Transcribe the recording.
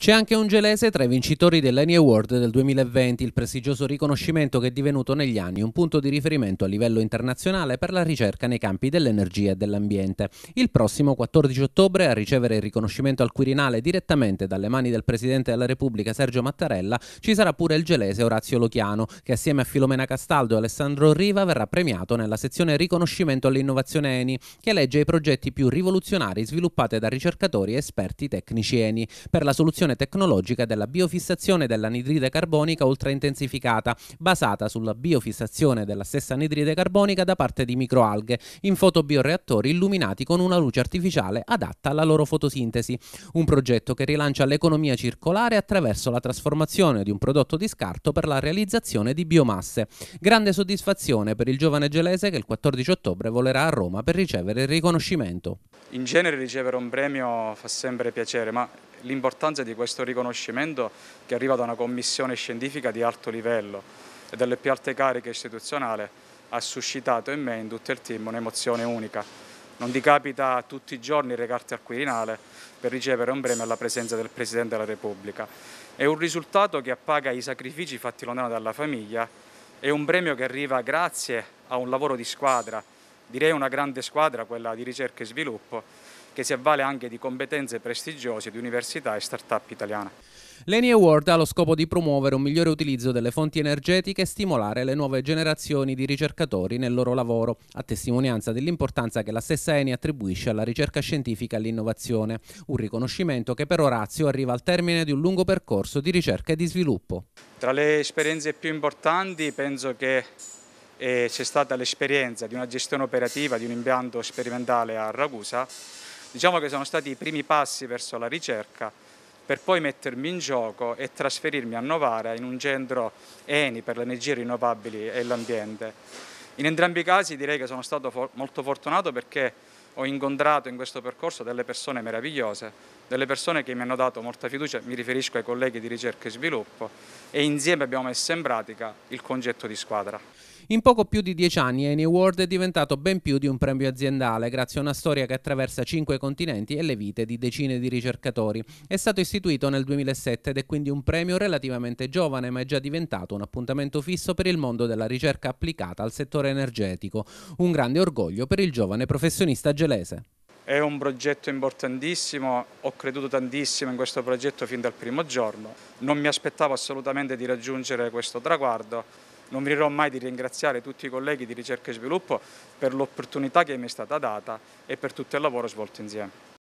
C'è anche un gelese tra i vincitori dell'Annie Award del 2020, il prestigioso riconoscimento che è divenuto negli anni un punto di riferimento a livello internazionale per la ricerca nei campi dell'energia e dell'ambiente. Il prossimo 14 ottobre a ricevere il riconoscimento al Quirinale direttamente dalle mani del Presidente della Repubblica Sergio Mattarella ci sarà pure il gelese Orazio Lochiano, che assieme a Filomena Castaldo e Alessandro Riva verrà premiato nella sezione Riconoscimento all'innovazione ENI, che elegge i progetti più rivoluzionari sviluppati da ricercatori e esperti tecnici ENI per la soluzione soluzione tecnologica della biofissazione dell'anidride carbonica ultraintensificata, basata sulla biofissazione della stessa anidride carbonica da parte di microalghe in fotobioreattori illuminati con una luce artificiale adatta alla loro fotosintesi. Un progetto che rilancia l'economia circolare attraverso la trasformazione di un prodotto di scarto per la realizzazione di biomasse. Grande soddisfazione per il giovane gelese che il 14 ottobre volerà a Roma per ricevere il riconoscimento. In genere ricevere un premio fa sempre piacere, ma l'importanza di questo riconoscimento che arriva da una commissione scientifica di alto livello e delle più alte cariche istituzionali ha suscitato in me, e in tutto il team, un'emozione unica. Non ti capita tutti i giorni recarti al Quirinale per ricevere un premio alla presenza del Presidente della Repubblica. È un risultato che appaga i sacrifici fatti lontano dalla famiglia, è un premio che arriva grazie a un lavoro di squadra, Direi una grande squadra, quella di ricerca e sviluppo, che si avvale anche di competenze prestigiose di università e start-up italiane. L'ENI Award ha lo scopo di promuovere un migliore utilizzo delle fonti energetiche e stimolare le nuove generazioni di ricercatori nel loro lavoro, a testimonianza dell'importanza che la stessa ENI attribuisce alla ricerca scientifica e all'innovazione, un riconoscimento che per Orazio arriva al termine di un lungo percorso di ricerca e di sviluppo. Tra le esperienze più importanti penso che e c'è stata l'esperienza di una gestione operativa di un impianto sperimentale a Ragusa, diciamo che sono stati i primi passi verso la ricerca per poi mettermi in gioco e trasferirmi a Novara in un centro ENI per le energie rinnovabili e l'ambiente. In entrambi i casi direi che sono stato for molto fortunato perché ho incontrato in questo percorso delle persone meravigliose, delle persone che mi hanno dato molta fiducia, mi riferisco ai colleghi di ricerca e sviluppo, e insieme abbiamo messo in pratica il concetto di squadra. In poco più di dieci anni Annie Award è diventato ben più di un premio aziendale, grazie a una storia che attraversa cinque continenti e le vite di decine di ricercatori. È stato istituito nel 2007 ed è quindi un premio relativamente giovane, ma è già diventato un appuntamento fisso per il mondo della ricerca applicata al settore energetico. Un grande orgoglio per il giovane professionista gelese. È un progetto importantissimo, ho creduto tantissimo in questo progetto fin dal primo giorno, non mi aspettavo assolutamente di raggiungere questo traguardo, non finirò mai di ringraziare tutti i colleghi di ricerca e sviluppo per l'opportunità che mi è stata data e per tutto il lavoro svolto insieme.